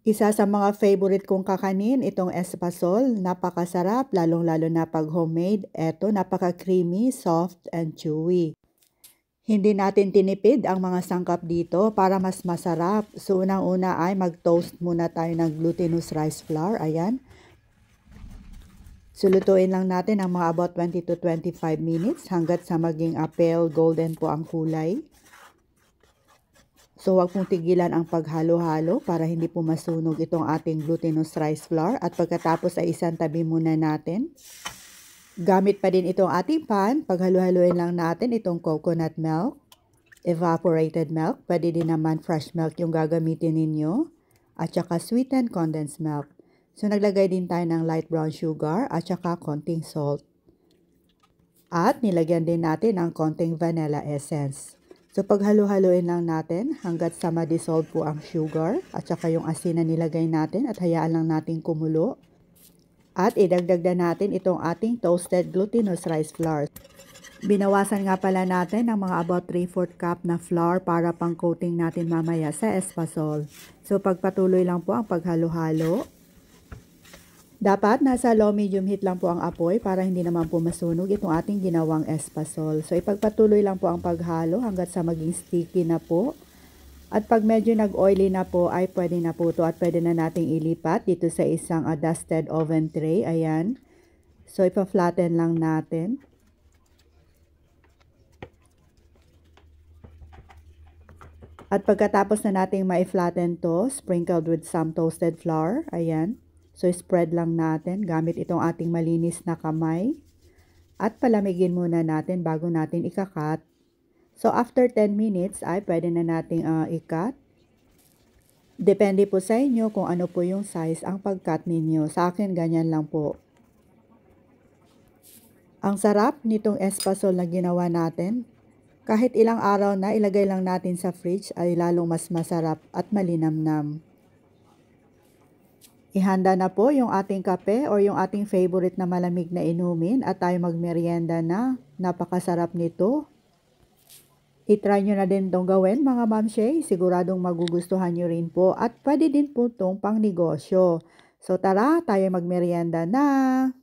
Isa sa mga favorite kong kakanin, itong espasol. Napakasarap, lalong-lalo na pag homemade. Eto, napaka-creamy, soft, and chewy. Hindi natin tinipid ang mga sangkap dito para mas masarap. So, unang-una ay mag-toast muna tayo ng glutinous rice flour. Ayan. Sulutuin lang natin ang mga about 20 to 25 minutes hanggat sa maging apple golden po ang kulay. So wag pong tigilan ang paghalo-halo para hindi po masunog itong ating glutinous rice flour at pagkatapos ay isang tabi muna natin. Gamit pa din itong ating pan, paghalo-haloin lang natin itong coconut milk, evaporated milk, pwede din naman fresh milk yung gagamitin ninyo, at saka sweetened condensed milk. So naglagay din tayo ng light brown sugar at saka konting salt. At nilagyan din natin ng konting vanilla essence. So paghalo-haloin lang natin hanggat sa ma-dissolve po ang sugar at saka yung asin na nilagay natin at hayaan lang natin kumulo. At idagdag na natin itong ating toasted glutinous rice flour. Binawasan nga pala natin ng mga about 3-4 cup na flour para pang coating natin mamaya sa espasol. So pagpatuloy lang po ang paghalo-halo. Dapat nasa low medium heat lang po ang apoy para hindi naman po masunog itong ating ginawang espasol. So ipagpatuloy lang po ang paghalo hanggat sa maging sticky na po. At pag medyo nag-oily na po ay pwede na po ito at pwede na nating ilipat dito sa isang uh, dusted oven tray. Ayan. So ipa-flatten lang natin. At pagkatapos na nating ma-flatten to, sprinkled with some toasted flour. Ayan. So, spread lang natin gamit itong ating malinis na kamay. At palamigin muna natin bago natin ikakat. So, after 10 minutes ay pwede na nating uh, ikat. Depende po sa inyo kung ano po yung size ang pagkat ninyo. Sa akin, ganyan lang po. Ang sarap nitong espasol na ginawa natin. Kahit ilang araw na ilagay lang natin sa fridge ay lalong mas masarap at malinamnam. Ihanda na po yung ating kape or yung ating favorite na malamig na inumin at tayo magmerienda na. Napakasarap nito. I-try nyo na din itong gawin mga ma'am Shay. Siguradong magugustuhan nyo rin po at pwede din po itong pang negosyo. So tara, tayo magmerienda na!